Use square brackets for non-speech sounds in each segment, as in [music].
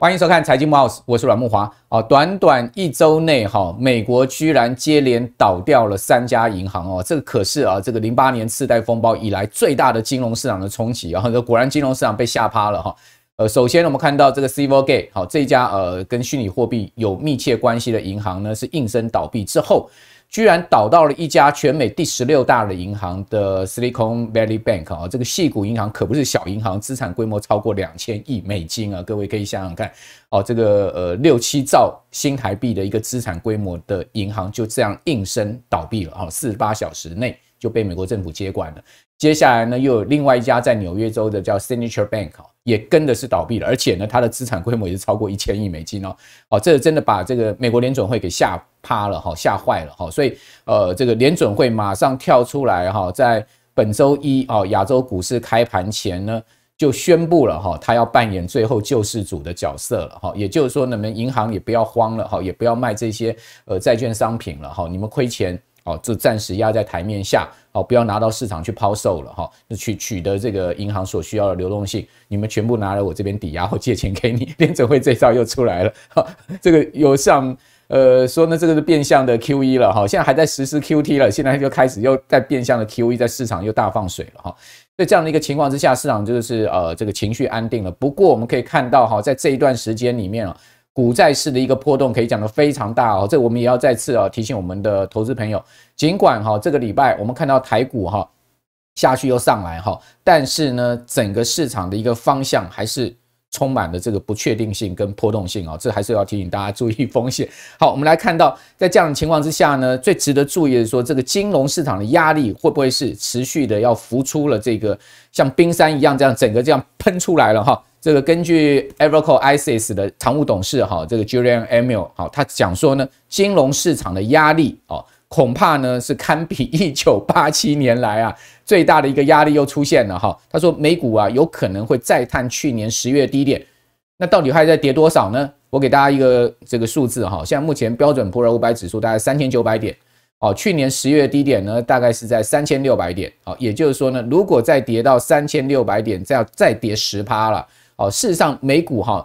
欢迎收看《财经木屋》，我是阮木华。哦，短短一周内，哈，美国居然接连倒掉了三家银行哦，这个可是啊，这个零八年次贷风暴以来最大的金融市场的冲击啊。果然，金融市场被吓趴了哈。呃，首先我们看到这个 Civogate，好，这家呃跟虚拟货币有密切关系的银行呢，是应声倒闭之后。居然倒到了一家全美第十六大的银行的 Silicon Valley Bank 啊，这个细谷银行可不是小银行，资产规模超过两千亿美金啊，各位可以想想看，哦，这个呃六七兆新台币的一个资产规模的银行就这样应声倒闭了啊，四十八小时内就被美国政府接管了。接下来呢，又有另外一家在纽约州的叫 Signature Bank 啊。也跟的是倒闭了，而且呢，它的资产规模也是超过一千亿美金哦，哦，这真的把这个美国联准会给吓趴了哈，吓坏了哈，所以呃，这个联准会马上跳出来哈，在本周一哦，亚洲股市开盘前呢，就宣布了哈，他要扮演最后救世主的角色了哈，也就是说，你们银行也不要慌了哈，也不要卖这些呃债券商品了哈，你们亏钱哦，就暂时压在台面下。不要拿到市场去抛售了哈，去取得这个银行所需要的流动性，你们全部拿来我这边抵押或借钱给你，联 [laughs] 储会这招又出来了，这个有像呃说呢，这个是变相的 QE 了哈，现在还在实施 QT 了，现在就开始又在变相的 QE，在市场又大放水了哈，所以这样的一个情况之下，市场就是呃这个情绪安定了。不过我们可以看到哈，在这一段时间里面啊。股债市的一个波动可以讲的非常大哦，这我们也要再次啊提醒我们的投资朋友，尽管哈这个礼拜我们看到台股哈下去又上来哈，但是呢整个市场的一个方向还是充满了这个不确定性跟波动性啊，这还是要提醒大家注意风险。[laughs] 好，我们来看到在这样的情况之下呢，最值得注意的是说这个金融市场的压力会不会是持续的要浮出了这个像冰山一样这样整个这样喷出来了哈。这个根据 e v e r c o i s i s 的常务董事哈，这个 Julian Emil 好，他讲说呢，金融市场的压力哦，恐怕呢是堪比一九八七年来啊最大的一个压力又出现了哈。他说美股啊有可能会再探去年十月低点，那到底还在跌多少呢？我给大家一个这个数字哈，现在目前标准普尔五百指数大概三千九百点哦，去年十月低点呢大概是在三千六百点哦，也就是说呢，如果再跌到三千六百点，再要再跌十趴了。哦，事实上，美股哈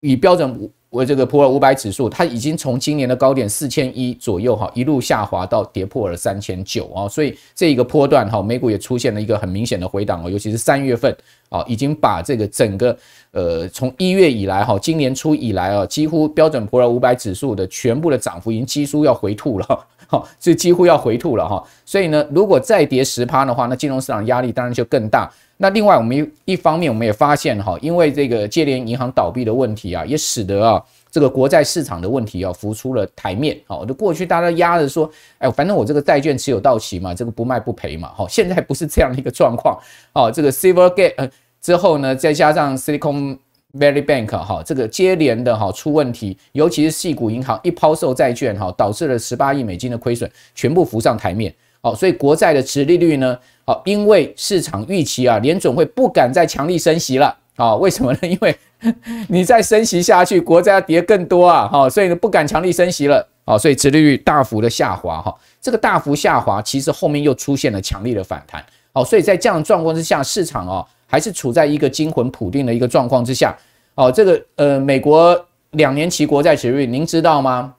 以标准为这个普尔五百指数，它已经从今年的高点四千一左右哈一路下滑到跌破了三千九啊，所以这一个波段哈，美股也出现了一个很明显的回档哦，尤其是三月份啊，已经把这个整个呃从一月以来哈，今年初以来啊，几乎标准普尔五百指数的全部的涨幅已经几乎要回吐了哈，是 [laughs] 几乎要回吐了哈，所以呢，如果再跌十趴的话，那金融市场压力当然就更大。那另外，我们一方面我们也发现哈，因为这个接连银行倒闭的问题啊，也使得啊这个国债市场的问题啊浮出了台面好，就过去大家压着说，哎，反正我这个债券持有到期嘛，这个不卖不赔嘛。好，现在不是这样的一个状况好，这个 Silvergate 之后呢，再加上 Silicon Valley Bank 哈，这个接连的哈出问题，尤其是系股银行一抛售债券哈，导致了十八亿美金的亏损，全部浮上台面。哦，所以国债的持利率呢？哦，因为市场预期啊，联准会不敢再强力升息了。哦，为什么呢？因为 [laughs] 你再升息下去，国债要跌更多啊。哈，所以呢，不敢强力升息了。哦，所以殖利率大幅的下滑。哈，这个大幅下滑，其实后面又出现了强力的反弹。哦，所以在这样状况之下，市场啊，还是处在一个惊魂甫定的一个状况之下。哦，这个呃，美国两年期国债殖率，您知道吗？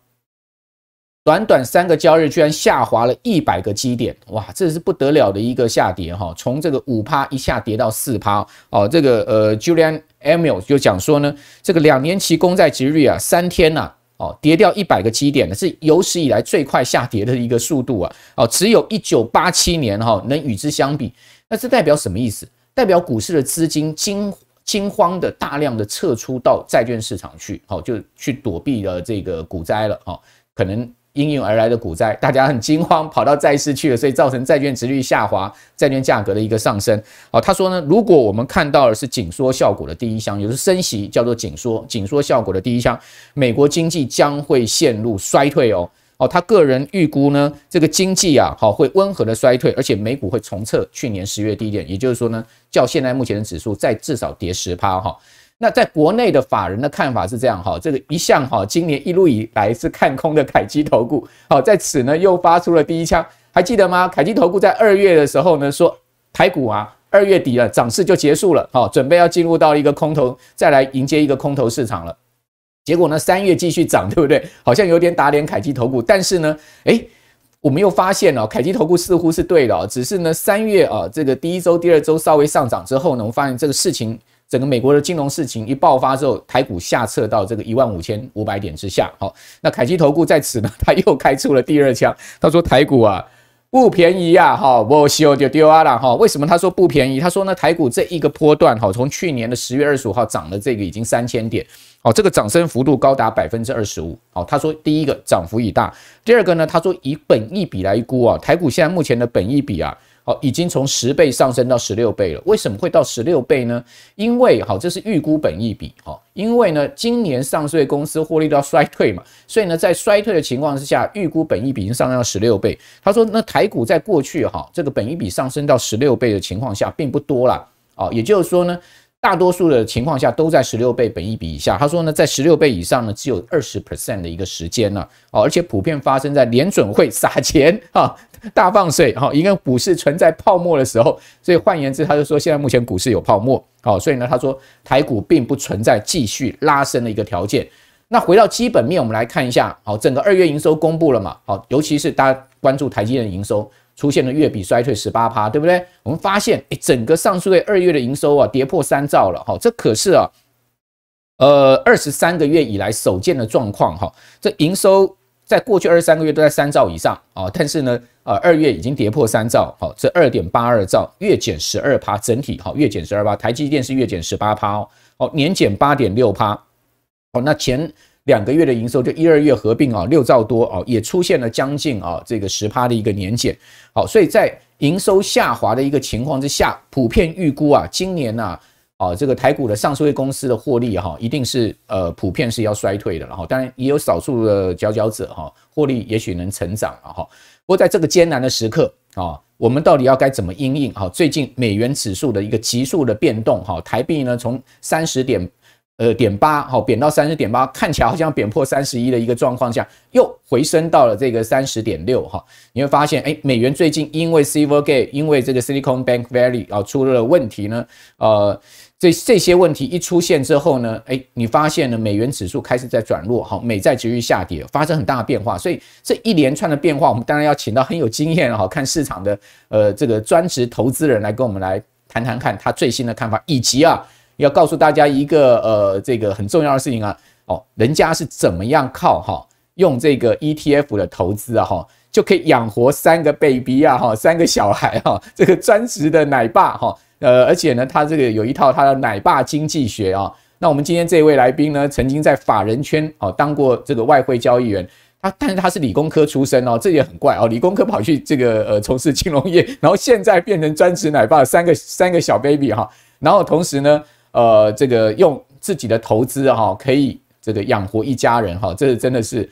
短短三个交易居然下滑了一百个基点，哇，这是不得了的一个下跌哈！从这个五趴一下跌到四趴哦。这个呃，Julian e m i e l 就讲说呢，这个两年期公债殖率啊，三天呐哦，跌掉一百个基点呢，是有史以来最快下跌的一个速度啊！哦，只有一九八七年哈能与之相比。那这代表什么意思？代表股市的资金惊惊慌的大量的撤出到债券市场去，好，就去躲避了这个股灾了啊，可能。应运而来的股灾，大家很惊慌，跑到债市去了，所以造成债券值率下滑，债券价格的一个上升。哦，他说呢，如果我们看到的是紧缩效果的第一箱，也就是升息叫做紧缩，紧缩效果的第一箱，美国经济将会陷入衰退哦。哦，他个人预估呢，这个经济啊，好会温和的衰退，而且美股会重测去年十月低点，也就是说呢，较现在目前的指数再至少跌十趴哈。那在国内的法人的看法是这样哈，这个一向哈，今年一路以来是看空的凯基投顾，好在此呢又发出了第一枪，还记得吗？凯基投顾在二月的时候呢说，台股啊二月底了涨势就结束了，好准备要进入到一个空头，再来迎接一个空头市场了。结果呢三月继续涨，对不对？好像有点打脸凯基投顾，但是呢，诶，我们又发现哦，凯基投顾似乎是对的哦，只是呢三月啊这个第一周、第二周稍微上涨之后呢，我们发现这个事情。整个美国的金融事情一爆发之后，台股下撤到这个一万五千五百点之下。好，那凯基投顾在此呢，[laughs] 他又开出了第二枪。他说台股啊不便宜呀，哈，波西欧丢丢啊拉哈。为什么他说不便宜？他说呢台股这一个波段哈，从去年的十月二十五号涨了这个已经三千点，哦，这个涨升幅度高达百分之二十五。哦，他说第一个涨幅已大，第二个呢，他说以本益比来估啊，台股现在目前的本益比啊。好，已经从十倍上升到十六倍了。为什么会到十六倍呢？因为好，这是预估本益比。好，因为呢，今年上税公司获利到衰退嘛，所以呢，在衰退的情况之下，预估本益比已经上升到十六倍。他说，那台股在过去哈，这个本益比上升到十六倍的情况下，并不多啦。哦，也就是说呢，大多数的情况下都在十六倍本益比以下。他说呢，在十六倍以上呢，只有二十 percent 的一个时间了。哦，而且普遍发生在联准会撒钱啊。大放水，哈，一个股市存在泡沫的时候，所以换言之，他就说现在目前股市有泡沫，好，所以呢，他说台股并不存在继续拉升的一个条件。那回到基本面，我们来看一下，好，整个二月营收公布了嘛，好，尤其是大家关注台积电营收出现了月比衰退十八趴，对不对？我们发现，哎，整个上述月二月的营收啊，跌破三兆了，哈，这可是啊，呃，二十三个月以来首见的状况，哈，这营收。在过去二十三个月都在三兆以上啊，但是呢，呃，二月已经跌破三兆，好，这二点八二兆月减十二趴，整体好月减十二趴，台积电是月减十八趴哦，哦年减八点六趴，哦，那前两个月的营收就一二月合并啊六兆多哦，也出现了将近啊这个十趴的一个年减，好，所以在营收下滑的一个情况之下，普遍预估啊，今年呢。啊，这个台股的上市会公司的获利哈，一定是呃普遍是要衰退的哈。当然也有少数的佼佼者哈，获利也许能成长了哈。不过在这个艰难的时刻啊，我们到底要该怎么应应啊？最近美元指数的一个急速的变动哈，台币呢从三十点呃点八哈贬到三十点八，看起来好像贬破三十一的一个状况下，又回升到了这个三十点六哈。你会发现哎，美元最近因为 Silvergate，因为这个 Silicon Bank Valley 啊出了问题呢，呃。这这些问题一出现之后呢，哎，你发现呢，美元指数开始在转弱，好，美债持续下跌，发生很大的变化。所以这一连串的变化，我们当然要请到很有经验，哈，看市场的，呃，这个专职投资人来跟我们来谈谈看他最新的看法，以及啊，要告诉大家一个，呃，这个很重要的事情啊，哦，人家是怎么样靠哈，用这个 ETF 的投资啊，哈，就可以养活三个 baby 啊，哈，三个小孩哈，这个专职的奶爸哈。呃，而且呢，他这个有一套他的奶爸经济学啊。那我们今天这位来宾呢，曾经在法人圈哦当过这个外汇交易员他但是他是理工科出身哦，这也很怪哦，理工科跑去这个呃从事金融业，然后现在变成专职奶爸，三个三个小 baby 哈，然后同时呢，呃，这个用自己的投资哈，可以这个养活一家人哈，这真的是。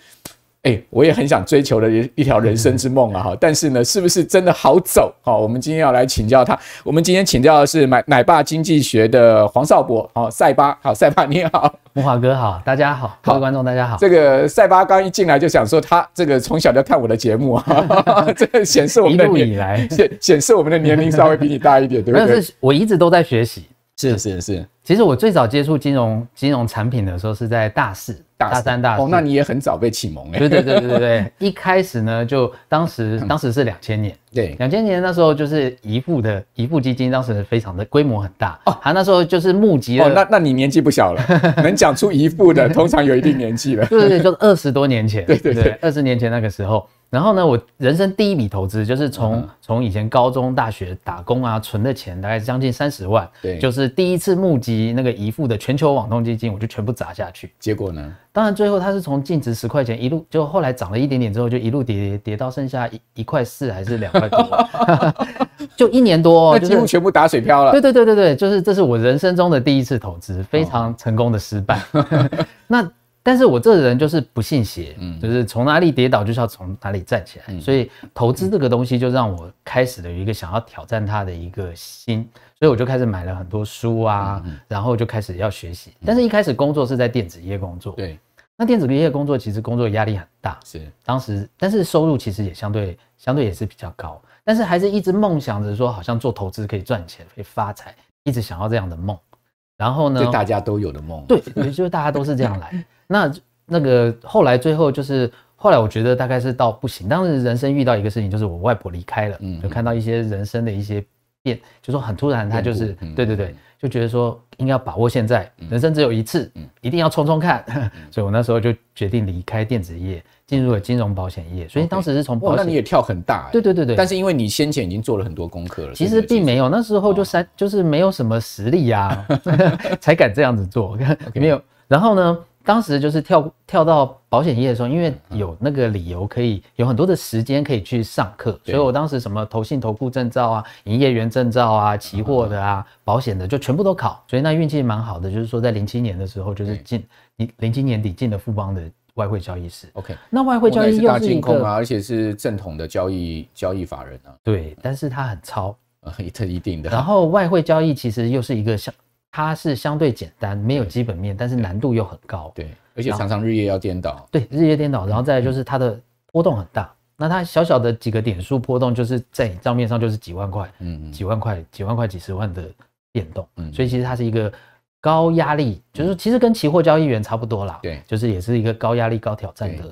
哎，我也很想追求的一一条人生之梦啊，哈！但是呢，是不是真的好走好，我们今天要来请教他。我们今天请教的是奶奶爸经济学的黄少博好，塞巴，好，塞巴，你好，木华哥，好，大家好，各位观众，大家好。这个塞巴刚一进来就想说，他这个从小就看我的节目啊，[laughs] 这个显示我们的路以来显显示我们的年龄稍微比你大一点，对不对？但是我一直都在学习，是是是。其实我最早接触金融金融产品的时候是在大四。大三、大四，那你也很早被启蒙哎，对对对对对对。[laughs] 一开始呢，就当时当时是两千年，对，两千年那时候就是姨父的姨父基金，当时非常的规模很大哦，他那时候就是募集了。那那你年纪不小了，[laughs] 能讲出姨父的，通常有一定年纪了。对就是就二十多年前，[laughs] 对对对，二十年前那个时候。然后呢，我人生第一笔投资就是从从以前高中、大学打工啊存的钱，大概将近三十万。对，就是第一次募集那个姨父的全球网通基金，我就全部砸下去。结果呢？当然最后它是从净值十块钱一路就后来涨了一点点之后就一路跌跌跌到剩下一一块四还是两块多，[laughs] 就一年多，就几乎全部打水漂了。对对对对对，就是这是我人生中的第一次投资，非常成功的失败。[laughs] 那。但是我这个人就是不信邪，嗯，就是从哪里跌倒就是要从哪里站起来，所以投资这个东西就让我开始了一个想要挑战它的一个心，所以我就开始买了很多书啊，然后就开始要学习。但是一开始工作是在电子业工作，对，那电子业工作其实工作压力很大，是当时，但是收入其实也相对相对也是比较高，但是还是一直梦想着说好像做投资可以赚钱，可以发财，一直想要这样的梦。然后呢？大家都有的梦，对，也就是大家都是这样来。那那个后来最后就是后来，我觉得大概是到不行。当时人生遇到一个事情，就是我外婆离开了，嗯，就看到一些人生的一些变，就说很突然，他就是，对对对。就觉得说应该要把握现在，人生只有一次，一定要冲冲看。[laughs] 所以我那时候就决定离开电子业，进入了金融保险业。所以当时是从保险，那你也跳很大，对对对对。但是因为你先前已经做了很多功课了，其实并没有。那时候就三，就是没有什么实力呀 [laughs] [laughs] 才敢这样子做，没有。然后呢？当时就是跳跳到保险业的时候，因为有那个理由，可以有很多的时间可以去上课，所以我当时什么投信、投顾证照啊、营业员证照啊、期货的啊、保险的就全部都考。所以那运气蛮好的，就是说在零七年的时候，就是进零零七年底进的富邦的外汇交易室。OK，那外汇交易又是大进空啊，而且是正统的交易交易法人啊。对，但是它很超啊，它 [laughs] 一定的。然后外汇交易其实又是一个像。它是相对简单，没有基本面，但是难度又很高。对，而且常常日夜要颠倒。对，日夜颠倒，然后再就是它的波动很大。那它小小的几个点数波动，就是在账面上就是几万块，嗯嗯，几万块、几万块、几十万的变动。嗯，所以其实它是一个高压力，就是其实跟期货交易员差不多啦。对，就是也是一个高压力、高挑战的。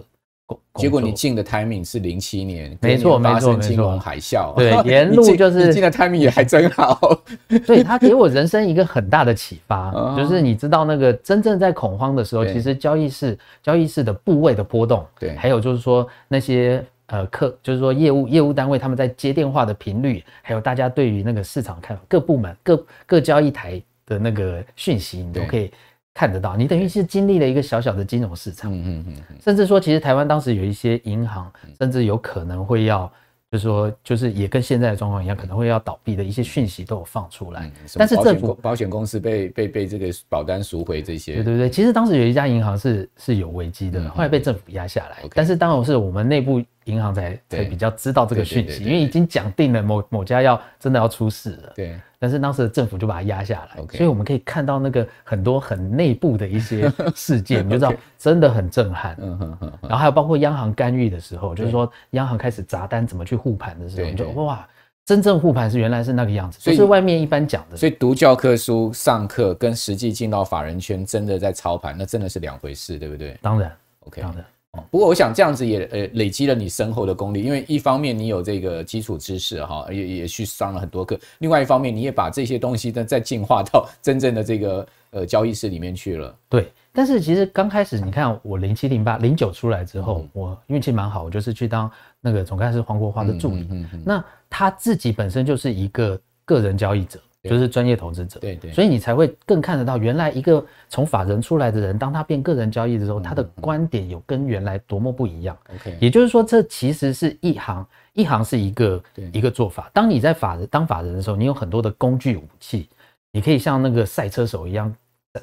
结果你进的 timing 是零七年，没错，没错，金融海啸，对，[laughs] 沿路就是进的 timing 也还真好，[laughs] 所以他给我人生一个很大的启发，就是你知道那个真正在恐慌的时候，其实交易室、交易室的部位的波动，对，还有就是说那些呃客，就是说业务业务单位他们在接电话的频率，还有大家对于那个市场看法，各部门各各交易台的那个讯息，你都可以。看得到，你等于是经历了一个小小的金融市场，嗯嗯嗯，甚至说，其实台湾当时有一些银行，甚至有可能会要，就是说，就是也跟现在的状况一样，可能会要倒闭的一些讯息都有放出来。但是政府保险公司被被被这个保单赎回这些，对对对。其实当时有一家银行是是有危机的，后来被政府压下来。但是当然是我们内部银行才才比较知道这个讯息，因为已经讲定了某某家要真的要出事了。对。但是当时的政府就把它压下来，所以我们可以看到那个很多很内部的一些 [laughs] 事件，[laughs] 你就知道真的很震撼。嗯嗯嗯。然后还有包括央行干预的时候，就是说央行开始砸单，怎么去护盘的时候，你就哇，真正护盘是原来是那个样子。所以外面一般讲的，所以读教科书、上课跟实际进到法人圈真的在操盘，那真的是两回事，对不对？当然，OK，当然。不过我想这样子也呃累积了你深厚的功力，因为一方面你有这个基础知识哈，也也去上了很多课；另外一方面你也把这些东西呢再进化到真正的这个呃交易室里面去了。对，但是其实刚开始你看我零七零八零九出来之后，我运气蛮好，我就是去当那个总干事黄国华的助理。嗯嗯，那他自己本身就是一个个人交易者。就是专业投资者，对对，所以你才会更看得到，原来一个从法人出来的人，当他变个人交易的时候，他的观点有跟原来多么不一样。OK，也就是说，这其实是一行一行是一个一个做法。当你在法人当法人的时候，你有很多的工具武器，你可以像那个赛车手一样。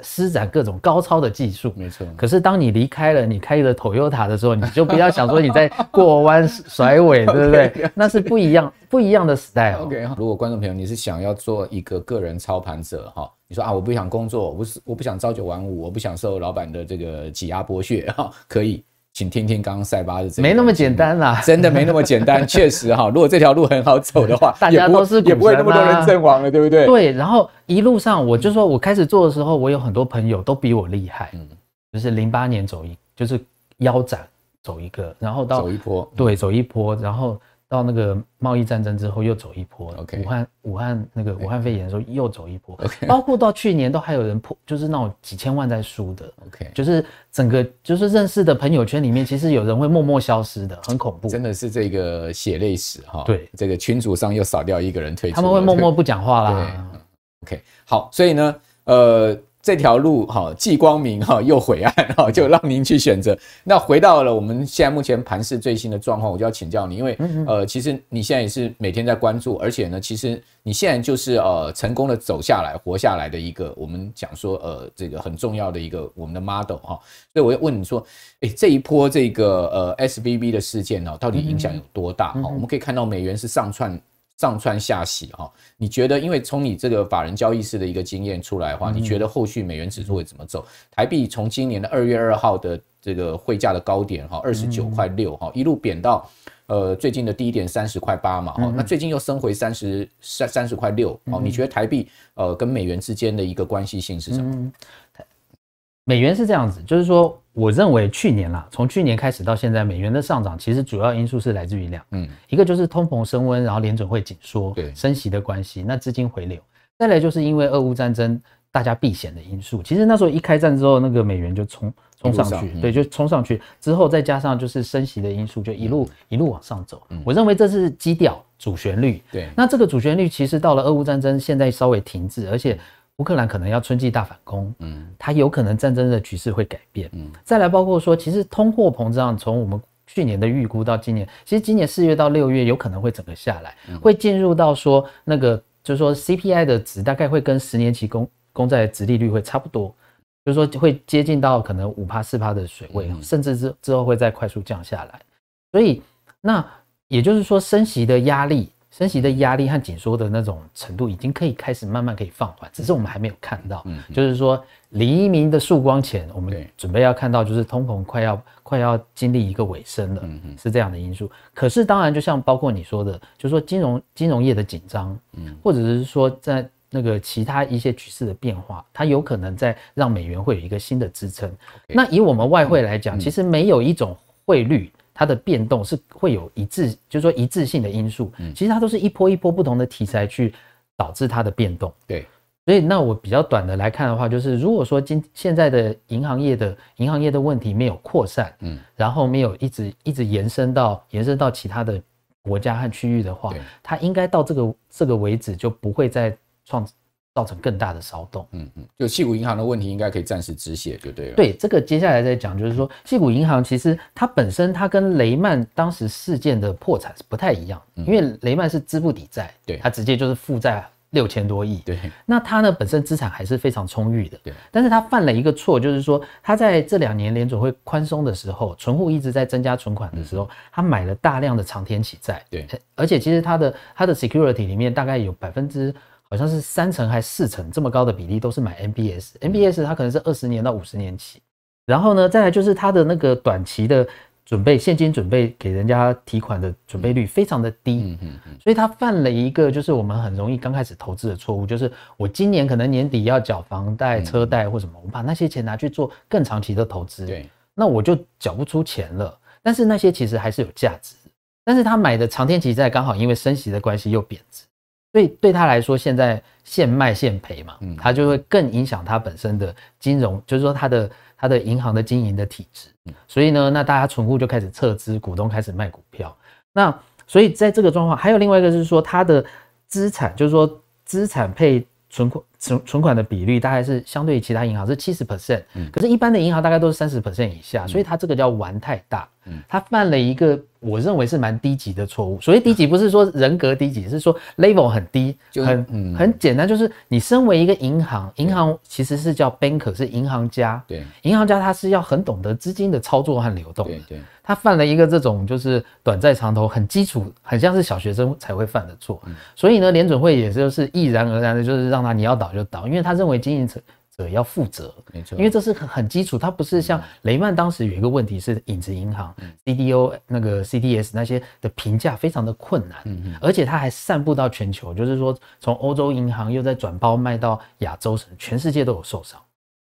施展各种高超的技术，没错。可是当你离开了你开了 Toyota 的时候，你就不要想说你在过弯甩尾，[laughs] 对不对？那是不一样不一样的 style。OK，如果观众朋友你是想要做一个个人操盘者哈，你说啊，我不想工作，我不是我不想朝九晚五，我不想受老板的这个挤压剥削哈，可以。请听听刚刚塞巴的这没那么简单啦，真的没那么简单，[laughs] 确实哈。如果这条路很好走的话，[laughs] 大家都是也不会那么多人阵亡了，对不对？对。然后一路上我就说我开始做的时候，我有很多朋友都比我厉害，嗯，就是零八年走一，就是腰斩走一个，然后到走一波，对，走一波，然后。到那个贸易战争之后又走一波，武汉武汉那个武汉肺炎的时候又走一波，[laughs] 包括到去年都还有人破，就是种几千万在输的，OK，就是整个就是认识的朋友圈里面，其实有人会默默消失的，很恐怖。真的是这个血泪史哈，对，这个群组上又少掉一个人退出，他们会默默不讲话啦。o k 好，所以呢，呃。这条路哈既光明哈又晦暗哈，就让您去选择。那回到了我们现在目前盘市最新的状况，我就要请教你，因为呃，其实你现在也是每天在关注，而且呢，其实你现在就是呃成功的走下来、活下来的一个，我们讲说呃这个很重要的一个我们的 model 哈。所以我要问你说，诶，这一波这个呃 SBB 的事件呢，到底影响有多大？哈，我们可以看到美元是上窜上蹿下洗哈，你觉得？因为从你这个法人交易式的一个经验出来的话，你觉得后续美元指数会怎么走？台币从今年的二月二号的这个汇价的高点哈，二十九块六哈，一路贬到呃最近的低点三十块八嘛，哈，那最近又升回三十三三十块六，哦，你觉得台币呃跟美元之间的一个关系性是什么？美元是这样子，就是说，我认为去年啦，从去年开始到现在，美元的上涨其实主要因素是来自于两，嗯，一个就是通膨升温，然后联准会紧缩，对，升息的关系，那资金回流；再来就是因为俄乌战争，大家避险的因素。其实那时候一开战之后，那个美元就冲冲上去，对，就冲上去，之后再加上就是升息的因素，就一路一路往上走。我认为这是基调主旋律，对。那这个主旋律其实到了俄乌战争，现在稍微停滞，而且。乌克兰可能要春季大反攻，嗯，它有可能战争的局势会改变，嗯，再来包括说，其实通货膨胀从我们去年的预估到今年，其实今年四月到六月有可能会整个下来，会进入到说那个，就是说 CPI 的值大概会跟十年期公公债的值利率会差不多，就是说会接近到可能五帕四帕的水位，甚至之之后会再快速降下来，所以那也就是说升息的压力。升息的压力和紧缩的那种程度已经可以开始慢慢可以放缓，只是我们还没有看到。嗯，就是说黎明的曙光前，我们准备要看到，就是通膨快要快要经历一个尾声了。嗯嗯，是这样的因素。可是当然，就像包括你说的，就是说金融金融业的紧张，嗯，或者是说在那个其他一些局势的变化，它有可能在让美元会有一个新的支撑。那以我们外汇来讲，其实没有一种汇率。它的变动是会有一致，就是说一致性的因素。嗯，其实它都是一波一波不同的题材去导致它的变动。对，所以那我比较短的来看的话，就是如果说今现在的银行业、的银行业的问题没有扩散，嗯，然后没有一直一直延伸到延伸到其他的国家和区域的话，它应该到这个这个为止就不会再创。造成更大的骚动。嗯嗯，就西股银行的问题，应该可以暂时止血，就对了。对，这个接下来再讲，就是说西股银行其实它本身，它跟雷曼当时事件的破产是不太一样，因为雷曼是资不抵债，对，它直接就是负债六千多亿。对，那它呢本身资产还是非常充裕的。对，但是它犯了一个错，就是说它在这两年联准会宽松的时候，存户一直在增加存款的时候，它买了大量的长天启债。对，而且其实它的它的 security 里面大概有百分之。好像是三成还四成这么高的比例，都是买 MBS，MBS 它可能是二十年到五十年期，然后呢，再来就是它的那个短期的准备现金准备给人家提款的准备率非常的低，嗯嗯嗯，所以他犯了一个就是我们很容易刚开始投资的错误，就是我今年可能年底要缴房贷、车贷或什么，我把那些钱拿去做更长期的投资，对，那我就缴不出钱了。但是那些其实还是有价值，但是他买的长天期债刚好因为升息的关系又贬值。所以对他来说，现在现卖现赔嘛，他就会更影响他本身的金融，就是说他的他的银行的经营的体制。所以呢，那大家存户就开始撤资，股东开始卖股票。那所以在这个状况，还有另外一个是说，他的资产，就是说资产配存款。存存款的比率大概是相对于其他银行是七十 percent，可是，一般的银行大概都是三十 percent 以下，所以他这个叫玩太大，嗯，他犯了一个我认为是蛮低级的错误。所谓低级不是说人格低级，是说 level 很低，很很简单，就是你身为一个银行，银行其实是叫 banker，是银行家，对，银行家他是要很懂得资金的操作和流动，对对，他犯了一个这种就是短债长投很基础，很像是小学生才会犯的错。所以呢，联准会也就是毅然而然的，就是让他你要倒。就倒，因为他认为经营者者要负责，没错，因为这是很很基础，它不是像雷曼当时有一个问题是影子银行、CDO 那个 CDS 那些的评价非常的困难，嗯嗯，而且他还散布到全球，就是说从欧洲银行又在转包卖到亚洲，全全世界都有受伤。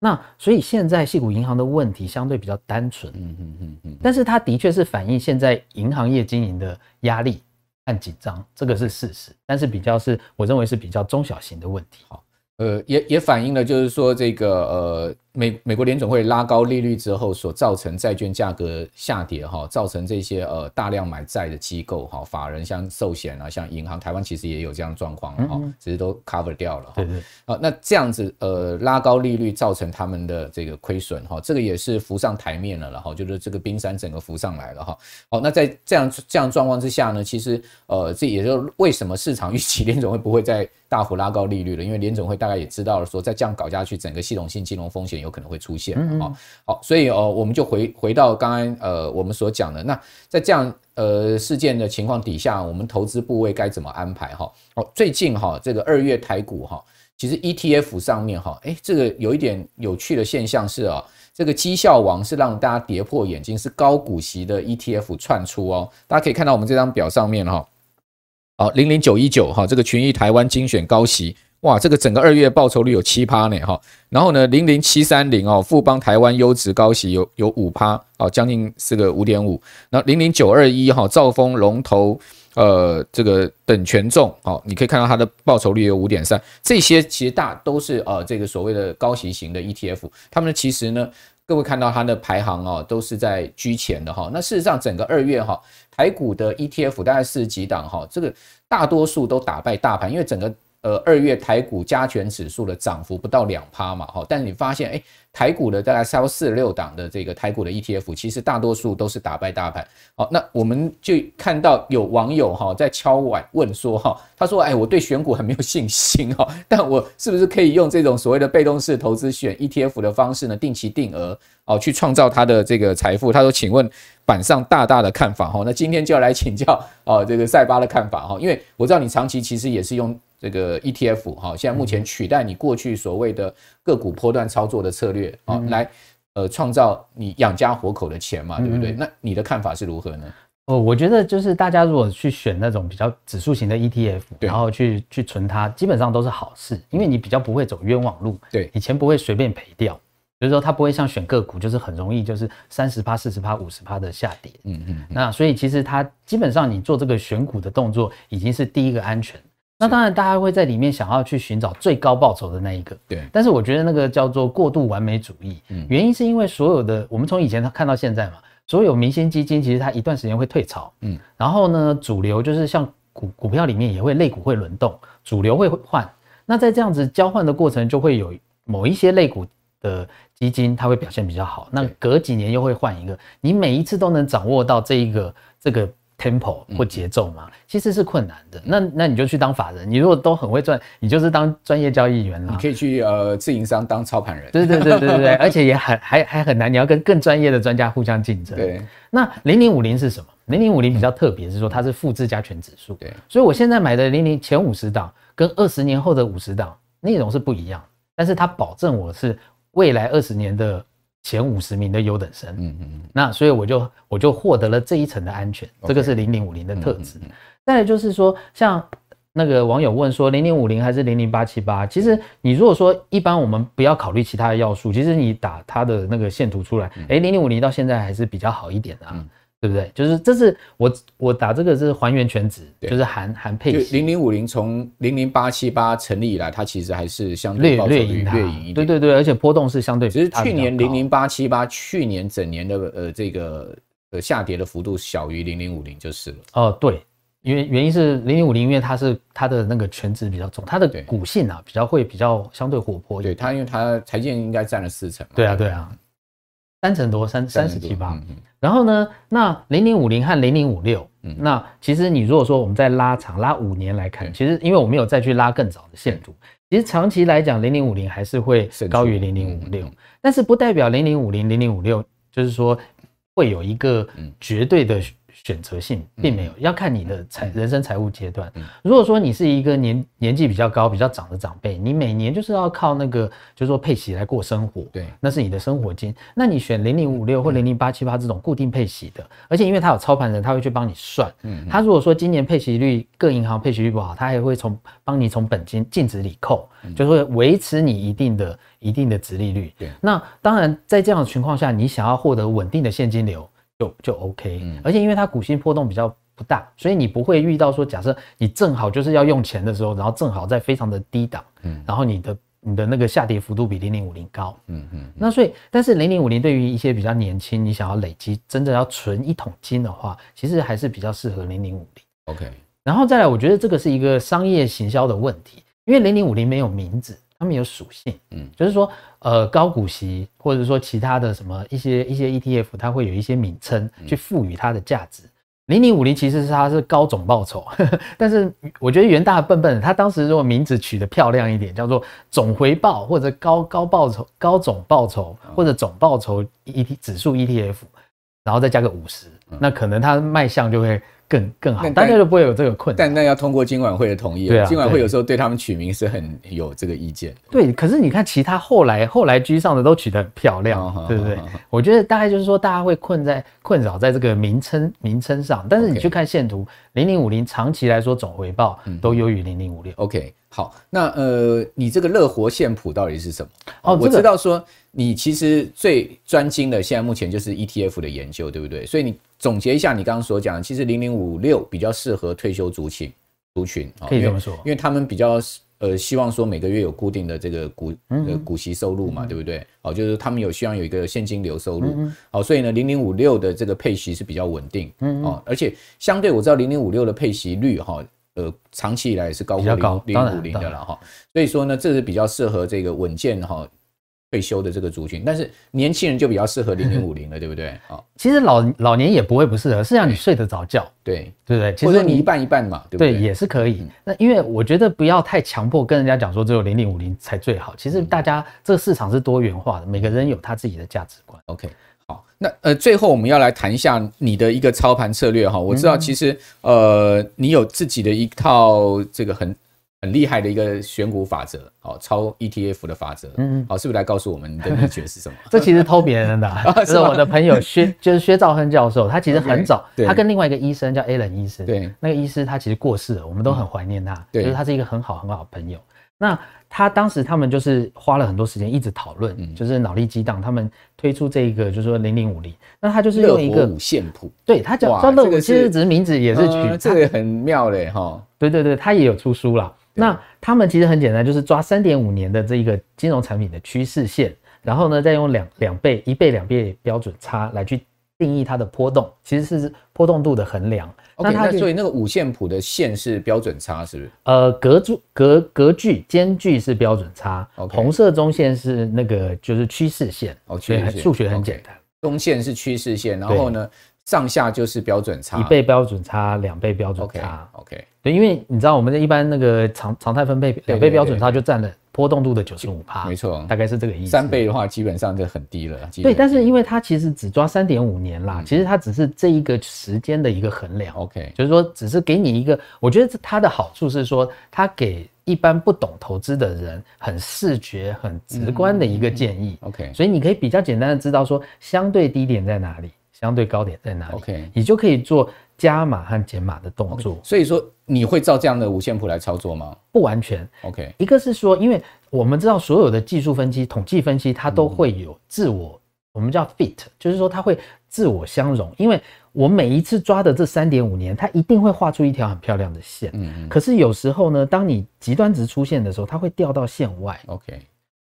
那所以现在戏谷银行的问题相对比较单纯，嗯嗯嗯嗯，但是它的确是反映现在银行业经营的压力和紧张，这个是事实，但是比较是我认为是比较中小型的问题。好。呃，也也反映了，就是说这个呃。美美国联总会拉高利率之后，所造成债券价格下跌，哈，造成这些呃大量买债的机构，哈，法人像寿险啊，像银行，台湾其实也有这样的状况，哈，其实都 cover 掉了，哈。好，那这样子，呃，拉高利率造成他们的这个亏损，哈，这个也是浮上台面了，然后就是这个冰山整个浮上来了，哈。好，那在这样这样状况之下呢，其实，呃，这也就为什么市场预期联总会不会再大幅拉高利率了，因为联总会大概也知道了，说再这样搞下去，整个系统性金融风险。有可能会出现哈，好，所以哦，我们就回回到刚刚呃我们所讲的，那在这样呃事件的情况底下，我们投资部位该怎么安排哈？好，最近哈这个二月台股哈，其实 ETF 上面哈，哎，这个有一点有趣的现象是啊，这个绩效王是让大家跌破眼睛，是高股息的 ETF 串出哦，大家可以看到我们这张表上面哈，好，零零九一九哈，这个群益台湾精选高息。哇，这个整个二月报酬率有七趴呢，哈，然后呢，零零七三零哦，富邦台湾优质高息有有五趴，哦，将近是个五点五。那零零九二一哈，兆丰龙头，呃，这个等权重，好，你可以看到它的报酬率有五点三。这些其实大都是呃，这个所谓的高息型的 ETF，它们其实呢，各位看到它的排行哦，都是在居前的哈。那事实上，整个二月哈，台股的 ETF 大概十几档哈，这个大多数都打败大盘，因为整个。呃，二月台股加权指数的涨幅不到两趴嘛，哈，但你发现，哎，台股的大概超四六档的这个台股的 ETF，其实大多数都是打败大盘，好，那我们就看到有网友哈在敲碗问说哈，他说，哎，我对选股很没有信心哈，[laughs] 但我是不是可以用这种所谓的被动式投资选 ETF 的方式呢？定期定额哦，去创造他的这个财富？他说，请问板上大大的看法哈？那今天就要来请教哦，这个塞巴的看法哈，因为我知道你长期其实也是用。这个 ETF 哈，现在目前取代你过去所谓的个股波段操作的策略啊，来呃创造你养家活口的钱嘛，对不对？那你的看法是如何呢？哦，我觉得就是大家如果去选那种比较指数型的 ETF，然后去去存它，基本上都是好事，因为你比较不会走冤枉路。对，以前不会随便赔掉，就是说它不会像选个股，就是很容易就是三十趴、四十趴、五十趴的下跌。嗯嗯。那所以其实它基本上你做这个选股的动作，已经是第一个安全。那当然，大家会在里面想要去寻找最高报酬的那一个。对，但是我觉得那个叫做过度完美主义。嗯，原因是因为所有的我们从以前看到现在嘛，所有明星基金其实它一段时间会退潮。嗯，然后呢，主流就是像股股票里面也会类股会轮动，主流会换。那在这样子交换的过程，就会有某一些类股的基金，它会表现比较好。那隔几年又会换一个，你每一次都能掌握到这一个这个。tempo 或节奏嘛，其实是困难的。那那你就去当法人。你如果都很会赚，你就是当专业交易员了。你可以去呃自营商当操盘人。对对对对对，[laughs] 而且也很还还很难，你要跟更专业的专家互相竞争。对，那零零五零是什么？零零五零比较特别，是说它是复制加权指数。对，所以我现在买的零零前五十档，跟二十年后的五十档内容是不一样，但是它保证我是未来二十年的。前五十名的优等生，嗯嗯嗯，那所以我就我就获得了这一层的安全，这个是零零五零的特质。再就是说，像那个网友问说，零零五零还是零零八七八？其实你如果说一般，我们不要考虑其他的要素，其实你打它的那个线图出来，哎，零零五零到现在还是比较好一点的。对不对？就是，这是我我打这个是还原全值，就是含含配息。零零五零从零零八七八成立以来，它其实还是相对略略赢略一点。对对对，而且波动是相对，其实去年零零八七八去年整年的呃这个呃下跌的幅度小于零零五零就是了。哦，对，因原因是零零五零，因为它是它的那个全值比较重，它的股性啊比较会比较相对活泼。对，它因为它财建应该占了四成。对啊，对啊。三成多，三三十七八，然后呢？那零零五零和零零五六，那其实你如果说我们再拉长拉五年来看，其实因为我没有再去拉更早的线度，其实长期来讲，零零五零还是会高于零零五六，但是不代表零零五零零零五六就是说会有一个绝对的。选择性并没有，要看你的财人生财务阶段。如果说你是一个年年纪比较高、比较长的长辈，你每年就是要靠那个，就是说配息来过生活，对，那是你的生活金。那你选零零五六或零零八七八这种固定配息的，而且因为它有操盘人，他会去帮你算。嗯，他如果说今年配息率各银行配息率不好，他还会从帮你从本金净值里扣，就是维持你一定的一定的殖利率。对，那当然在这样的情况下，你想要获得稳定的现金流。就就 OK，而且因为它股息波动比较不大，所以你不会遇到说，假设你正好就是要用钱的时候，然后正好在非常的低档，嗯，然后你的你的那个下跌幅度比零零五零高，嗯嗯，那所以但是零零五零对于一些比较年轻，你想要累积，真正要存一桶金的话，其实还是比较适合零零五零。OK，然后再来，我觉得这个是一个商业行销的问题，因为零零五零没有名字。他们有属性，嗯，就是说，呃，高股息，或者说其他的什么一些一些 ETF，它会有一些名称去赋予它的价值。零零五零其实是它是高总报酬，呵 [laughs] 呵但是我觉得元大笨笨，它当时如果名字取得漂亮一点，叫做总回报或者高高报酬、高总报酬或者总报酬 e t 指数 ETF，然后再加个五十。那可能它卖相就会更更好，大家就不会有这个困。但那要通过金晚会的同意，对啊，金晚会有时候对他们取名是很有这个意见。对，可是你看其他后来后来居上的都取得很漂亮，对不对？我觉得大概就是说大家会困在困扰在这个名称名称上，但是你去看线图，零零五零长期来说总回报都优于零零五六。OK。好，那呃，你这个乐活线谱到底是什么？哦，我知道说你其实最专精的现在目前就是 ETF 的研究，对不对？所以你总结一下你刚刚所讲，其实零零五六比较适合退休族群族群，可以这么说，因为他们比较呃希望说每个月有固定的这个股呃股息收入嘛，对不对？哦，就是他们有希望有一个现金流收入，哦，所以呢零零五六的这个配息是比较稳定，嗯哦，而且相对我知道零零五六的配息率哈。呃，长期以来也是高过零零五零的了哈，所以说呢，这是比较适合这个稳健哈退休的这个族群，但是年轻人就比较适合零零五零了，对不对？啊，其实老老年也不会不适合，是让你睡得着觉，对对不对？其实你一半一半嘛，对对，也是可以。那因为我觉得不要太强迫跟人家讲说只有零零五零才最好，其实大家这个市场是多元化的，每个人有他自己的价值观。OK。好，那呃，最后我们要来谈一下你的一个操盘策略哈。我知道其实呃，你有自己的一套这个很很厉害的一个选股法则，好，超 ETF 的法则。嗯好，是不是来告诉我们的秘诀是什么？[laughs] 这其实偷别人的，[laughs] 是我的朋友薛，[laughs] 就是薛兆亨教授。他其实很早，他跟另外一个医生叫 a l a n 医生，对，那个医师他其实过世了，我们都很怀念他，就是他是一个很好很好的朋友。那他当时他们就是花了很多时间一直讨论，就是脑力激荡。他们推出这一个就是说零零五零，那他就是用一个五线谱，对他叫抓乐其实只是名字也是取这个很妙嘞哈。对对对，他也有出书了。那他们其实很简单，就是抓三点五年的这一个金融产品的趋势线，然后呢再用两两倍一倍两倍标准差来去。定义它的波动，其实是波动度的衡量。那它所以那个五线谱的线是标准差，是不是？呃，格柱格格距间距是标准差。红色中线是那个就是趋势线。哦，数学很简单。中线是趋势线，然后呢？上下就是标准差，一倍标准差，两倍标准差。OK，OK，对，因为你知道我们的一般那个常常态分配，两倍标准差就占了波动度的九十五%，没错，大概是这个意思。三倍的话，基本上就很低了。对，但是因为它其实只抓三点五年啦，其实它只是这一个时间的一个衡量。OK，就是说只是给你一个，我觉得它的好处是说，它给一般不懂投资的人很视觉、很直观的一个建议。OK，所以你可以比较简单的知道说，相对低点在哪里。相对高点在哪里？OK，你就可以做加码和减码的动作。所以说你会照这样的五线谱来操作吗？不完全。OK，一个是说，因为我们知道所有的技术分析、统计分析，它都会有自我，我们叫 fit，就是说它会自我相容。因为我每一次抓的这三点五年，它一定会画出一条很漂亮的线。嗯。可是有时候呢，当你极端值出现的时候，它会掉到线外。OK，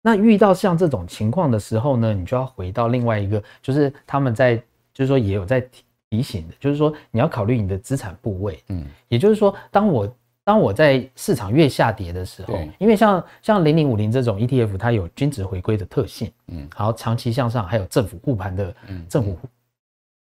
那遇到像这种情况的时候呢，你就要回到另外一个，就是他们在。就是说，也有在提提醒的，就是说，你要考虑你的资产部位，嗯，也就是说，当我当我在市场越下跌的时候，因为像像零零五零这种 ETF，它有均值回归的特性，嗯，好，长期向上，还有政府护盘的，嗯，政府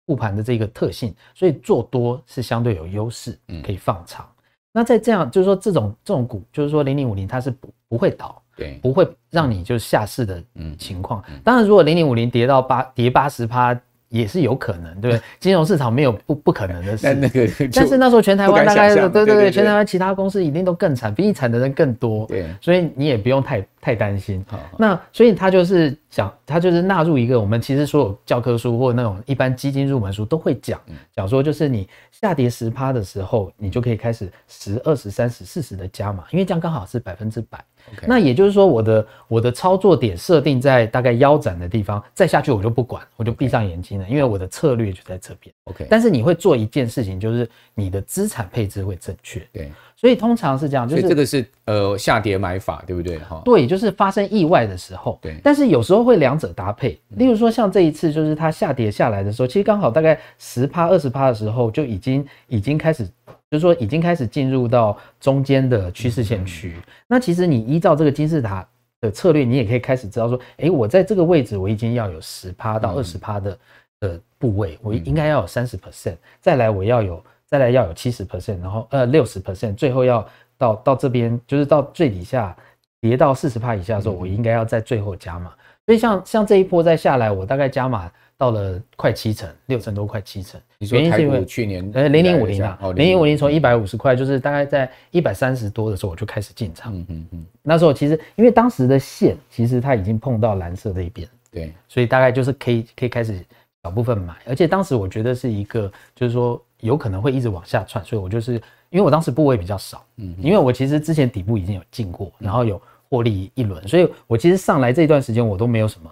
护盘的这个特性，所以做多是相对有优势，嗯，可以放长。那在这样，就是说这种这种股，就是说零零五零它是不不会倒，对，不会让你就是下市的，嗯，情况。当然，如果零零五零跌到八跌八十趴。也是有可能，对不对？[laughs] 金融市场没有不不可能的事。那个，但是那时候全台湾大概，对对对，全台湾其他公司一定都更惨，比你惨的人更多。对，所以你也不用太。太担心，那所以他就是想，他就是纳入一个我们其实所有教科书或那种一般基金入门书都会讲，讲说就是你下跌十趴的时候，你就可以开始十、二、十、三、十、四十的加码，因为这样刚好是百分之百。那也就是说，我的我的操作点设定在大概腰斩的地方，再下去我就不管，我就闭上眼睛了，因为我的策略就在这边。OK，但是你会做一件事情，就是你的资产配置会正确。对。所以通常是这样，就是这个是呃下跌买法，对不对哈？对，就是发生意外的时候。对，但是有时候会两者搭配，例如说像这一次，就是它下跌下来的时候，其实刚好大概十趴、二十趴的时候，就已经已经开始，就是说已经开始进入到中间的趋势线区。那其实你依照这个金字塔的策略，你也可以开始知道说，哎，我在这个位置，我已经要有十趴到二十趴的的部位，我应该要有三十 percent，再来我要有。再来要有七十 percent，然后呃六十 percent，最后要到到这边，就是到最底下跌到四十帕以下的时候，我应该要在最后加码。所以像像这一波再下来，我大概加码到了快七成，六成多快七成。你说因五去年呃零零五零啊，零零五零从一百五十块，就是大概在一百三十多的时候我就开始进场。嗯嗯嗯。那时候其实因为当时的线其实它已经碰到蓝色那一边，对，所以大概就是可以可以开始小部分买，而且当时我觉得是一个就是说。有可能会一直往下窜，所以我就是因为我当时部位比较少，嗯，因为我其实之前底部已经有进过，然后有获利一轮，所以我其实上来这一段时间我都没有什么，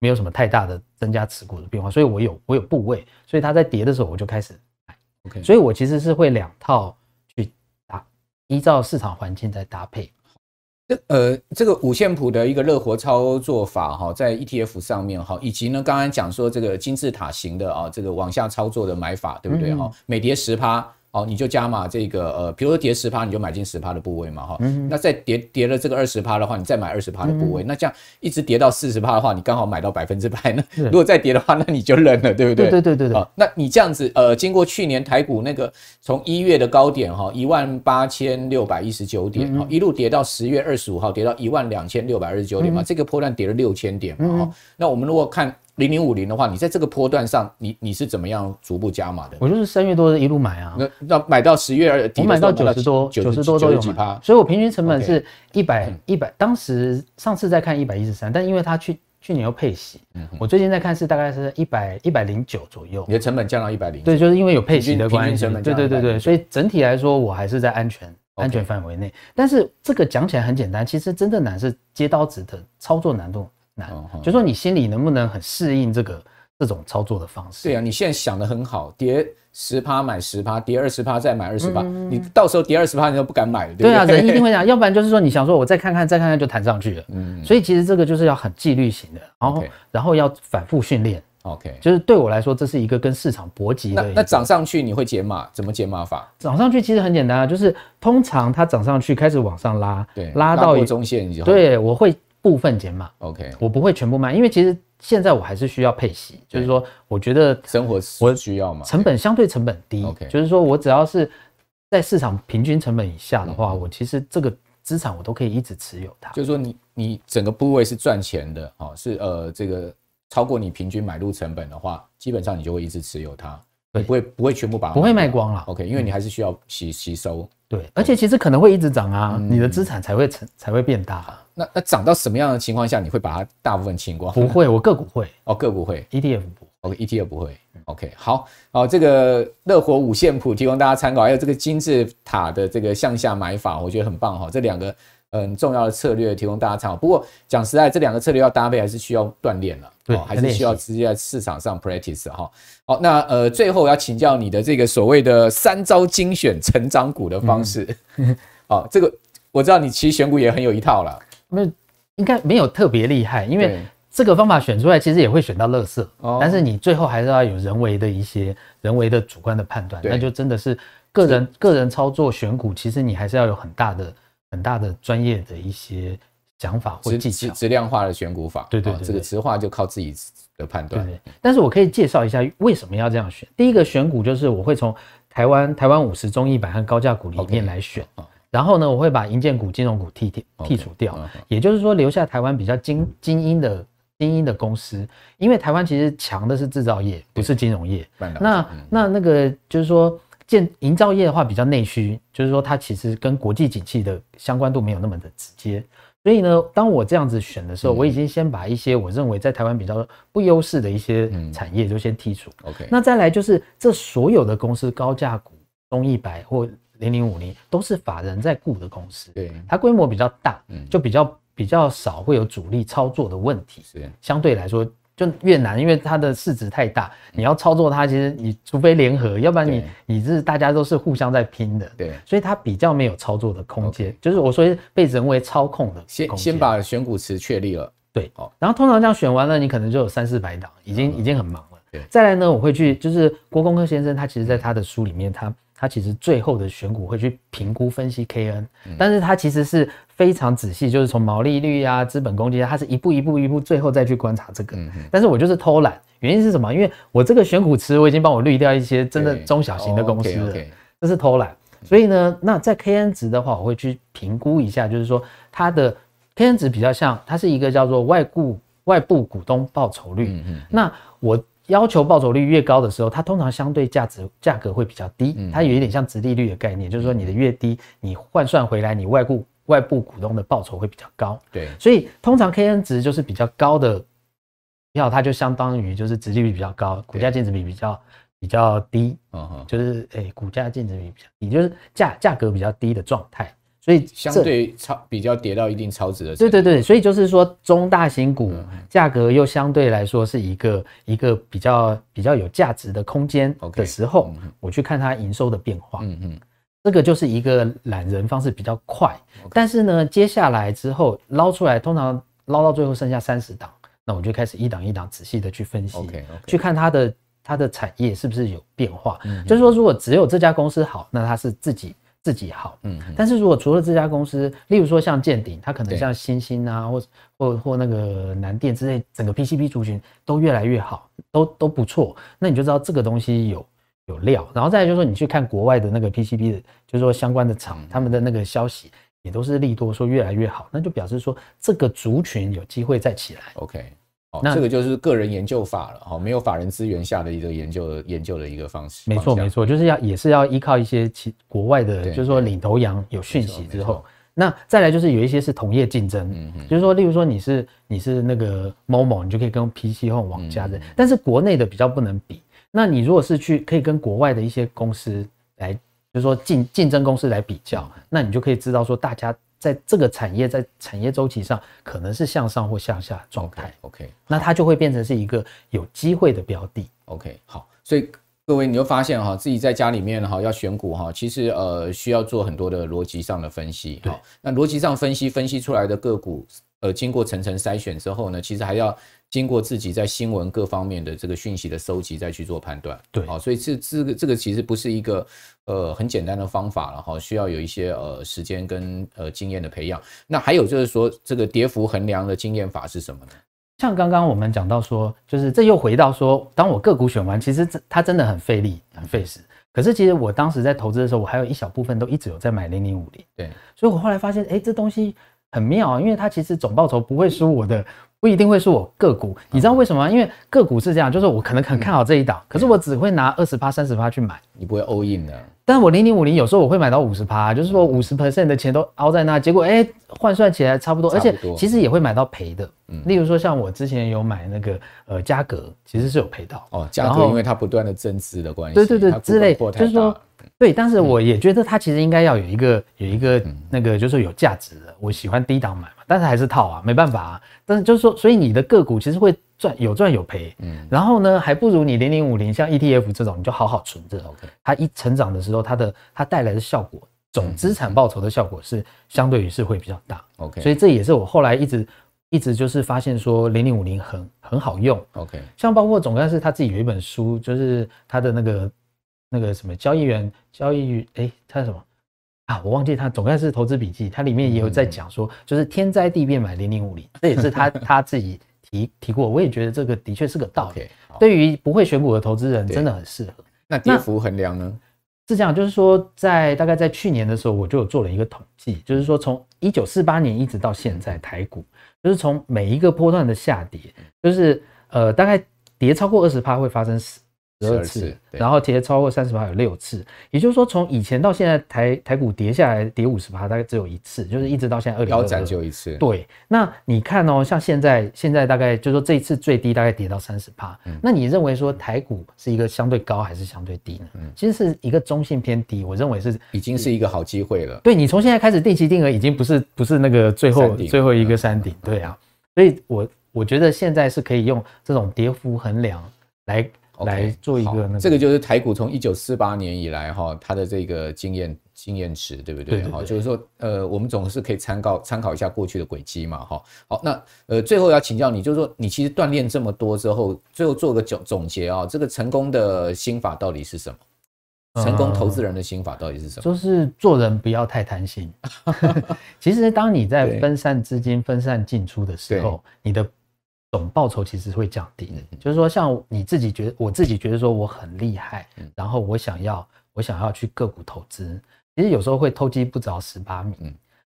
没有什么太大的增加持股的变化，所以我有我有部位，所以它在跌的时候我就开始，OK，所以我其实是会两套去搭，依照市场环境再搭配。呃，这个五线谱的一个热活操作法哈，在 ETF 上面哈，以及呢，刚刚讲说这个金字塔型的啊，这个往下操作的买法，对不对哈？每跌十趴。哦，你就加嘛，这个呃，比如说跌十趴，你就买进十趴的部位嘛，哈，那再跌跌了这个二十趴的话，你再买二十趴的部位，那这样一直跌到四十趴的话，你刚好买到百分之百。那 [laughs] 如果再跌的话，那你就扔了，对不对？对对对对。那你这样子，呃，经过去年台股那个从一月的高点哈，一万八千六百一十九点哈，一路跌到十月二十五号，跌到一万两千六百二十九点嘛，这个破断跌了六千点嘛，哈，那我们如果看。零零五零的话，你在这个波段上，你你是怎么样逐步加码的？我就是三月多一路买啊。那那买到十月二，你买到九十多，九十多都有几趴？所以我平均成本是一百一百，当时上次在看一百一十三，但因为他去去年又配息，我最近在看是大概是一百一百零九左右。你的成本降到一百零，对，就是因为有配息的关系，对对对对，所以整体来说我还是在安全安全范围内。但是这个讲起来很简单，其实真的难是接刀子的操作难度。就说你心里能不能很适应这个这种操作的方式？对啊，你现在想的很好，跌十趴买十趴，跌二十趴再买二十趴，你到时候跌二十趴你都不敢买了，对啊，人一定会讲，[laughs] 要不然就是说你想说我再看看再看看就弹上去了，嗯，所以其实这个就是要很纪律型的，然后然后要反复训练，OK，就是对我来说这是一个跟市场搏击的。那那涨上去你会解码，怎么解码法？涨上去其实很简单啊，就是通常它涨上去开始往上拉，对，拉到中线你就对，我会。部分减码，OK，我不会全部卖，因为其实现在我还是需要配息，就是说我觉得生活我需要嘛，成本相对成本低，OK，就是说我只要是在市场平均成本以下的话，我其实这个资产我都可以一直持有它。就是说你你整个部位是赚钱的啊，是呃这个超过你平均买入成本的话，基本上你就会一直持有它。对，不会不会全部把不会卖光了，OK，因为你还是需要吸吸收。对，而且其实可能会一直涨啊，你的资产才会成才会变大。那那涨到什么样的情况下你会把它大部分清光？不会，我个股会哦，个股会，ETF 不，OK，ETF 不会，OK，好哦，这个乐活五线谱提供大家参考，还有这个金字塔的这个向下买法，我觉得很棒哈，这两个。嗯，重要的策略提供大家参考。不过讲实在，这两个策略要搭配还是需要锻炼了，对，还是需要直接在市场上 practice 哈。好，那呃，最后要请教你的这个所谓的三招精选成长股的方式。[laughs] 好，这个我知道你其实选股也很有一套了，没应该没有特别厉害，因为这个方法选出来其实也会选到垃圾，但是你最后还是要有人为的一些人为的主观的判断，那就真的是个人个人操作选股，其实你还是要有很大的。很大的专业的一些讲法或技巧，质量化的选股法，对对对，这个词化就靠自己的判断。对，但是我可以介绍一下为什么要这样选。第一个选股就是我会从台湾台湾五十中一百和高价股里面来选，然后呢，我会把银建股、金融股剔剔剔除掉，也就是说留下台湾比较精精英的精英的公司，因为台湾其实强的是制造业，不是金融业。那那那个就是说。建营造业的话比较内需，就是说它其实跟国际景气的相关度没有那么的直接，所以呢，当我这样子选的时候，我已经先把一些我认为在台湾比较不优势的一些产业就先剔除。OK，那再来就是这所有的公司高价股中一百或零零五零都是法人在雇的公司，对，它规模比较大，就比较比较少会有主力操作的问题，是相对来说。就越难，因为它的市值太大，你要操作它，其实你除非联合，要不然你你是大家都是互相在拼的，对，所以它比较没有操作的空间，就是我说被人为操控的空先先把选股池确立了，对，哦，然后通常这样选完了，你可能就有三四百档，已经已经很忙了。对，再来呢，我会去，就是郭公科先生，他其实在他的书里面，他。他其实最后的选股会去评估分析 KN，但是他其实是非常仔细，就是从毛利率啊、资本公积啊，他是一步一步一步，最后再去观察这个。但是我就是偷懒，原因是什么？因为我这个选股池我已经帮我滤掉一些真的中小型的公司了，这是偷懒。所以呢，那在 KN 值的话，我会去评估一下，就是说它的 KN 值比较像，它是一个叫做外股外部股东报酬率。那我。要求报酬率越高的时候，它通常相对价值价格会比较低。它有一点像直利率的概念，就是说你的越低，你换算回来你外部外部股东的报酬会比较高。对，所以通常 K N 值就是比较高的票，它就相当于就是直利率比较高，股价净值比比较比较低。嗯就是诶，股价净值比比较，也就是价价格比较低的状态。所以相对超比较跌到一定超值的，对对对，所以就是说中大型股价格又相对来说是一个一个比较比较有价值的空间的时候，我去看它营收的变化。嗯嗯，这个就是一个懒人方式比较快，但是呢，接下来之后捞出来，通常捞到最后剩下三十档，那我就开始一档一档仔细的去分析，去看它的它的产业是不是有变化。嗯，就是说如果只有这家公司好，那它是自己。自己好，嗯，但是如果除了这家公司，例如说像建鼎，它可能像星星啊，或或或那个南电之类，整个 PCB 族群都越来越好，都都不错，那你就知道这个东西有有料。然后再就是说，你去看国外的那个 PCB 的，就是说相关的厂，他们的那个消息也都是利多，说越来越好，那就表示说这个族群有机会再起来。OK。哦，那这个就是个人研究法了，哈，没有法人资源下的一个研究研究的一个方式。没错，没错，就是要也是要依靠一些其国外的，就是说领头羊有讯息之后，那再来就是有一些是同业竞争，嗯嗯，就是说，例如说你是你是那个某某，你就可以跟 P C 或网家的，但是国内的比较不能比。那你如果是去可以跟国外的一些公司来，就是说竞竞争公司来比较，那你就可以知道说大家。在这个产业在产业周期上可能是向上或向下状态，OK，那它就会变成是一个有机会的标的，OK，好，所以各位你就发现哈，自己在家里面哈要选股哈，其实呃需要做很多的逻辑上的分析，好，那逻辑上分析分析出来的个股。呃，经过层层筛选之后呢，其实还要经过自己在新闻各方面的这个讯息的收集，再去做判断。对，好，所以这这个这个其实不是一个呃很简单的方法了哈，需要有一些呃时间跟呃经验的培养。那还有就是说，这个跌幅衡量的经验法是什么呢？像刚刚我们讲到说，就是这又回到说，当我个股选完，其实这它真的很费力、很费时。可是其实我当时在投资的时候，我还有一小部分都一直有在买零零五零。对，所以我后来发现，哎，这东西。很妙啊，因为它其实总报酬不会输我的，不一定会输我个股。你知道为什么？因为个股是这样，就是我可能很看好这一档，可是我只会拿二十趴、三十趴去买，你不会 all in 的。但我零零五零有时候我会买到五十趴，就是说五十 percent 的钱都凹在那，结果哎换算起来差不多，而且其实也会买到赔的。例如说像我之前有买那个呃嘉格，其实是有赔到哦，嘉格因为它不断的增值的关系，对对对，之类，就是说。对，但是我也觉得它其实应该要有一个有一个那个，就是有价值的。我喜欢低档买嘛，但是还是套啊，没办法啊。但是就是说，所以你的个股其实会赚有赚有赔，嗯。然后呢，还不如你零零五零像 ETF 这种，你就好好存着。O K，它一成长的时候，它的它带来的效果，总资产报酬的效果是相对于是会比较大。O K，所以这也是我后来一直一直就是发现说零零五零很很好用。O K，像包括总干事他自己有一本书，就是他的那个。那个什么交易员、交易员，哎，他什么啊？我忘记他，总该是投资笔记。它里面也有在讲说，就是天灾地变买零零五零，这也是他 [laughs] 他自己提提过。我也觉得这个的确是个道理，对于不会选股的投资人真的很适合。那跌幅衡量呢？是这样，就是说，在大概在去年的时候，我就有做了一个统计，就是说，从一九四八年一直到现在，台股就是从每一个波段的下跌，就是呃，大概跌超过二十趴会发生。十二次，然后跌超过三十趴有六次，也就是说从以前到现在台台股跌下来跌五十趴大概只有一次，就是一直到现在二零要只有一次。对，那你看哦，像现在现在大概就是说这一次最低大概跌到三十趴，那你认为说台股是一个相对高还是相对低呢？嗯，其实是一个中性偏低，我认为是已经是一个好机会了。对你从现在开始定期定额已经不是不是那个最后最后一个山顶，对啊，所以我我觉得现在是可以用这种跌幅衡量来。来做一个，这个就是台股从一九四八年以来哈，它的这个经验经验池，对不对？哈，就是说，呃，我们总是可以参考参考一下过去的轨迹嘛，哈。好，那呃，最后要请教你，就是说，你其实锻炼这么多之后，最后做个总总结啊，这个成功的心法到底是什么？成功投资人的心法到底是什么？就是做人不要太贪心。[laughs] 其实，当你在分散资金、分散进出的时候，你的。总报酬其实会降低，就是说，像你自己觉得，我自己觉得说我很厉害，然后我想要，我想要去个股投资，其实有时候会偷鸡不着十八米。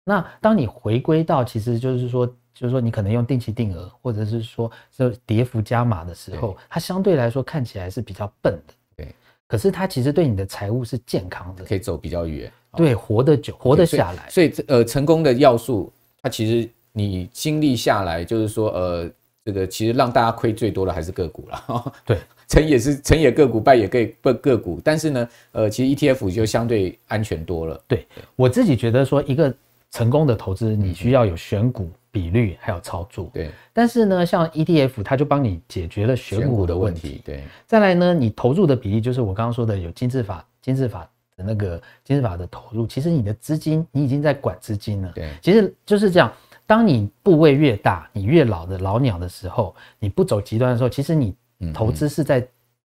那当你回归到，其实就是说，就是说你可能用定期定额，或者是说是跌幅加码的时候，它相对来说看起来是比较笨的，对。可是它其实对你的财务是健康的，可以走比较远，对，活得久，活得下来。所以，呃，成功的要素，它其实你经历下来，就是说，呃。这个其实让大家亏最多的还是个股了，[laughs] 对，成也是成也个股，败也个不个股。但是呢，呃，其实 ETF 就相对安全多了。对我自己觉得说，一个成功的投资，你需要有选股比率，还有操作。对，但是呢，像 ETF，它就帮你解决了选股的问题。对，再来呢，你投入的比例，就是我刚刚说的有金字塔金字塔的那个金字塔的投入，其实你的资金你已经在管资金了。对，其实就是这样。当你部位越大，你越老的老鸟的时候，你不走极端的时候，其实你投资是在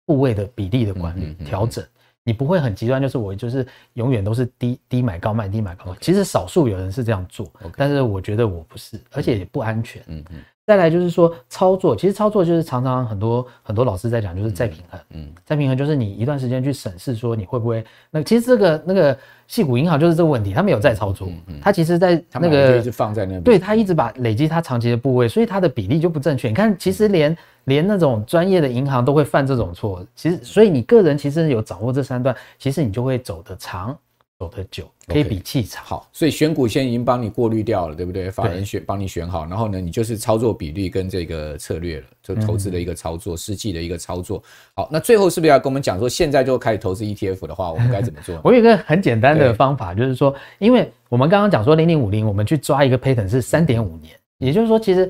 部位的比例的管理调整，你不会很极端，就是我就是永远都是低低买高卖，低买高卖。其实少数有人是这样做，但是我觉得我不是，而且也不安全。嗯嗯。再来就是说操作，其实操作就是常常很多很多老师在讲，就是再平衡，嗯，再平衡就是你一段时间去审视说你会不会，那其实这个那个细骨银行就是这个问题，他没有再操作，他其实在那个一直放在那对他一直把累积他长期的部位，所以他的比例就不正确。你看，其实连连那种专业的银行都会犯这种错，其实所以你个人其实有掌握这三段，其实你就会走得长。走得久可以比气场好，所以选股现在已经帮你过滤掉了，对不对？法人选帮你选好，然后呢，你就是操作比率跟这个策略了，就投资的一个操作，实际的一个操作。好，那最后是不是要跟我们讲说，现在就开始投资 ETF 的话，我们该怎么做？我有一个很简单的方法，就是说，因为我们刚刚讲说零零五零，我们去抓一个 pattern 是三点五年，也就是说，其实。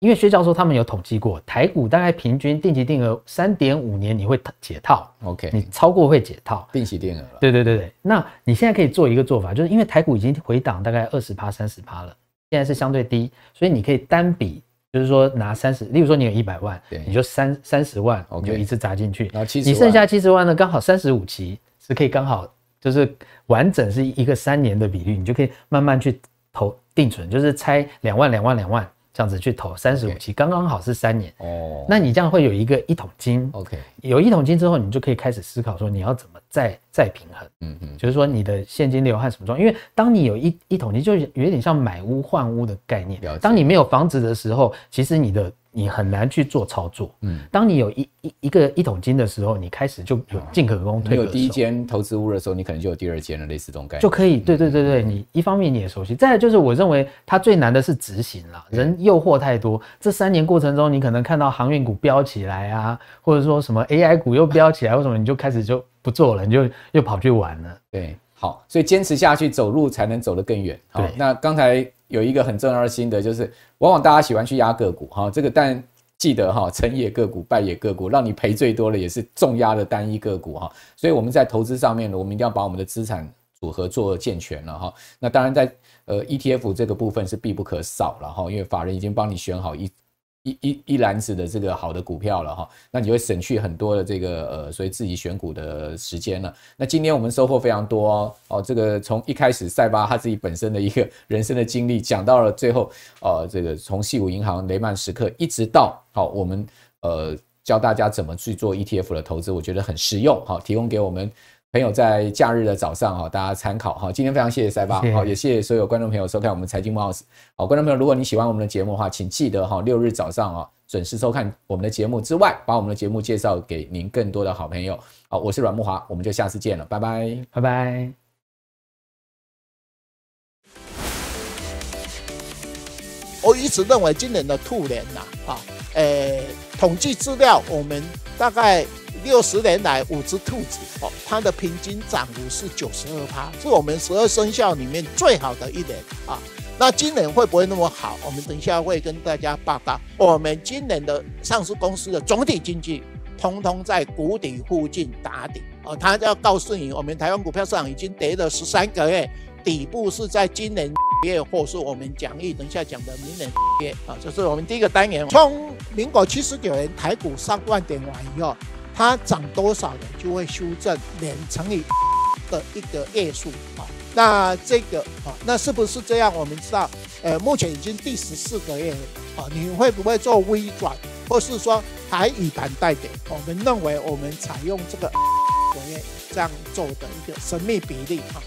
因为薛教授他们有统计过，台股大概平均定期定额三点五年你会解套。OK，你超过会解套。定期定额。对对对对。那你现在可以做一个做法，就是因为台股已经回档大概二十趴、三十趴了，现在是相对低，所以你可以单笔，就是说拿三十，例如说你有一百万，你就三三十万，你就一次砸进去，然后七，你剩下七十万呢，刚好三十五期是可以刚好就是完整是一个三年的比率，你就可以慢慢去投定存，就是拆两万、两万、两万。这样子去投三十五期，刚刚好是三年。哦，那你这样会有一个一桶金。O K，有一桶金之后，你就可以开始思考说，你要怎么再再平衡。嗯嗯，就是说你的现金流和什么状，因为当你有一一桶金，就有点像买屋换屋的概念。当你没有房子的时候，其实你的。你很难去做操作。嗯，当你有一一一个一桶金的时候，你开始就有进可攻退可守。有第一间投资屋的时候，你可能就有第二间了，类似这种概念。就可以，对对对对，你一方面你也熟悉，再就是我认为它最难的是执行了，人诱惑太多。这三年过程中，你可能看到航运股飙起来啊，或者说什么 AI 股又飙起来，或什么，你就开始就不做了，你就又跑去玩了。对，好，所以坚持下去走路才能走得更远。好，那刚才。有一个很重要的心得，就是往往大家喜欢去压个股哈，这个但记得哈，成也个股，败也个股，让你赔最多的也是重压的单一个股哈，所以我们在投资上面呢，我们一定要把我们的资产组合做健全了哈。那当然在呃 ETF 这个部分是必不可少了哈，因为法人已经帮你选好一。一一一篮子的这个好的股票了哈，那你会省去很多的这个呃，所以自己选股的时间了。那今天我们收获非常多哦，这个从一开始塞巴他自己本身的一个 [laughs] 人生的经历讲到了最后，呃，这个从西武银行、雷曼时刻一直到好，我们呃教大家怎么去做 ETF 的投资，我觉得很实用，好，提供给我们。朋友在假日的早上哈，大家参考哈。今天非常谢谢塞巴，好，也谢谢所有观众朋友收看我们财经木 h 好，观众朋友，如果你喜欢我们的节目的话，请记得哈，六日早上啊，准时收看我们的节目之外，把我们的节目介绍给您更多的好朋友。好，我是阮木华，我们就下次见了，拜拜，拜拜。我一直认为今年的兔年呐，啊，呃，统计资料我们大概。六十年来五只兔子哦，它的平均涨幅是九十二趴，是我们十二生肖里面最好的一年啊。那今年会不会那么好？我们等一下会跟大家报告。我们今年的上市公司的总体经济，通通在谷底附近打底哦。他要告诉你，我们台湾股票市场已经跌了十三个月，底部是在今年月，或是我们讲义，等一下讲的明年月啊，就是我们第一个单元，从民国七十九年台股上万点完以后。它涨多少呢？就会修正，年乘以的一个月数啊。那这个啊，那是不是这样？我们知道，呃，目前已经第十四个月啊，你会不会做微转，或是说还以盘代点？我们认为我们采用这个五月这样做的一个神秘比例哈。